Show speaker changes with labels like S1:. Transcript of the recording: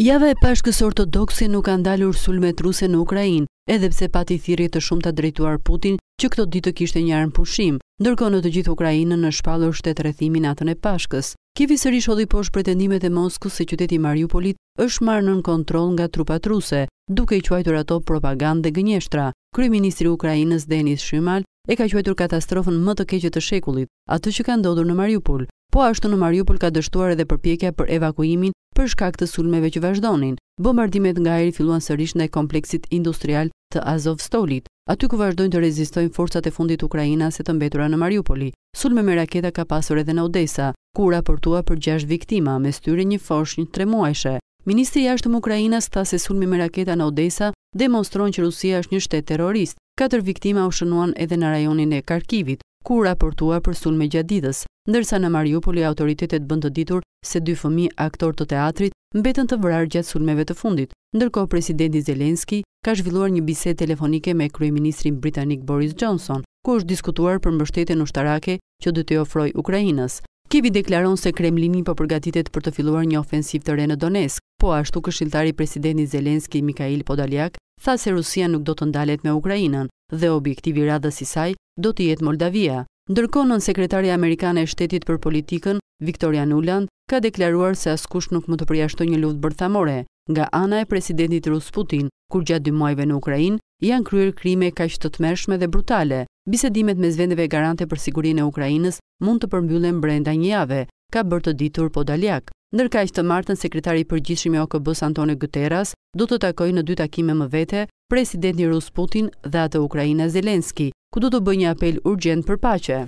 S1: Java e pashkës ortodoksi nuk ka ndalur sulmet ruse në Ukrajin, edhepse pati thirje të shumë të drejtuar Putin që këto ditë kishte një arën pushim, ndërko në të gjithë Ukrajinë në shpalur shtetë rethimin atën e pashkës. Kivi sëri shodhi posh pretendimet e Moskës se qyteti Mariupolit është marë nën kontrol nga trupat ruse, duke i quajtur ato propagandë dhe gënjeshtra. Kryeministri Ukrajinës Denis Shymal e ka quajtur katastrofën më të keqet të shekullit, atë që ka ndodur në Mariupol. Po ashtu në Mariupol ka dështuar edhe përpjekja për evakuimin për shkak të sulmeve që vazhdonin. Bombardimet nga ajri filluan sërish ndaj kompleksit industrial të Azovstolit, aty ku vazhdojnë të rezistojnë forcat e fundit ukrainase të mbetura në Mariupoli. Sulme me raketa ka pasur edhe në Odessa, ku raportua për 6 viktima, me styre një fosh një tre muajshe. Ministri jashtëm Ukrajinas tha se sulmi me raketa në Odessa demonstron që Rusia është një shtetë terrorist. Katër viktima u shënuan edhe në rajonin e Karkivit, ku raportua për sulme me gjatë ditës, ndërsa në Mariupoli autoritetet bëndë të ditur se dy fëmi aktor të teatrit mbetën të vërar gjatë sulmeve të fundit, ndërko presidenti Zelenski ka shvilluar një bise telefonike me kryeministrin Britanik Boris Johnson, ku është diskutuar për mbështetjen ushtarake shtarake që dhe të ofroj Ukrajinës. Kivi deklaron se Kremlini për po përgatitet për të filluar një ofensiv të rene Donetsk, po ashtu kështiltari presidenti Zelenski Mikhail Podaliak tha se Rusia nuk do të ndalet me Ukrajinën, dhe objektivi radhës i saj do të jetë Moldavia. Ndërkonën sekretari Amerikane e shtetit për politikën, Victoria Nuland, ka deklaruar se askush nuk më të përjashton një luft bërthamore, nga ana e presidentit Rus Putin, kur gjatë dy muajve në Ukrajin, janë kryer krime ka që të të mershme dhe brutale. Bisedimet me zvendeve garante për sigurin e Ukrajinës mund të përmbyllen brenda një jave, ka bërë të ditur podaljak. Nërka i që të martën, sekretari përgjishme OKB-s Antone Guterres do të takoj në dy takime më vete presidenti Rus Putin dhe atë Ukraina Zelenski, ku do të bëjë një apel urgjent për paqe.